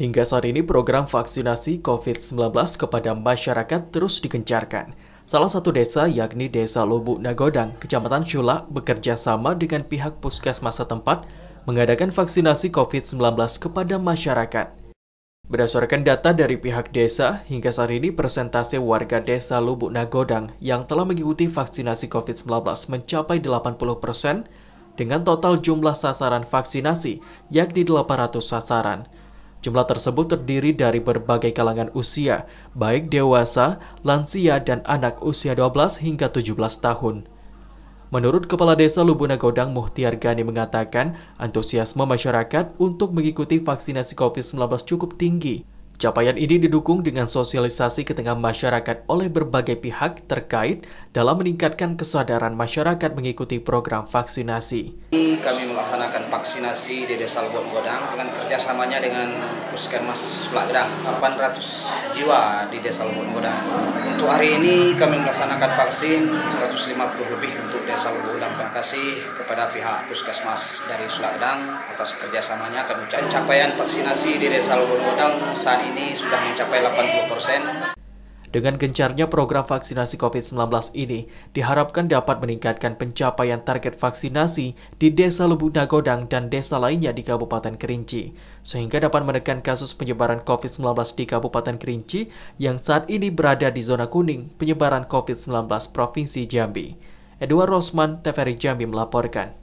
Hingga saat ini program vaksinasi COVID-19 kepada masyarakat terus dikencarkan. Salah satu desa yakni Desa Lubuk Nagodang, Kecamatan Cula bekerja sama dengan pihak puskesmas setempat mengadakan vaksinasi COVID-19 kepada masyarakat. Berdasarkan data dari pihak desa, hingga saat ini persentase warga desa Lubuk Nagodang yang telah mengikuti vaksinasi COVID-19 mencapai 80 persen, dengan total jumlah sasaran vaksinasi yakni 800 sasaran. Jumlah tersebut terdiri dari berbagai kalangan usia, baik dewasa, lansia, dan anak usia 12 hingga 17 tahun. Menurut Kepala Desa Lubuna Godang Muhtiar Gani mengatakan, antusiasme masyarakat untuk mengikuti vaksinasi COVID-19 cukup tinggi. Capaian ini didukung dengan sosialisasi ke tengah masyarakat oleh berbagai pihak terkait dalam meningkatkan kesadaran masyarakat mengikuti program vaksinasi. Kami melaksanakan vaksinasi di Desa Lubuk Godang dengan kerjasamanya dengan Puskesmas Sulak 800 jiwa di Desa Lubuk Godang. Untuk hari ini kami melaksanakan vaksin 150 lebih untuk Desa Lubuk Godang. Terima kasih kepada pihak Puskesmas dari Sulakdang atas kerjasamanya kami ucapkan capaian vaksinasi di Desa Lubuk Godang saat ini ini sudah mencapai 80 persen. Dengan gencarnya program vaksinasi COVID-19 ini, diharapkan dapat meningkatkan pencapaian target vaksinasi di Desa Lubuk Nagodang dan desa lainnya di Kabupaten Kerinci, sehingga dapat menekan kasus penyebaran COVID-19 di Kabupaten Kerinci yang saat ini berada di zona kuning penyebaran COVID-19 Provinsi Jambi. Edward Rosman, TVRI Jambi melaporkan.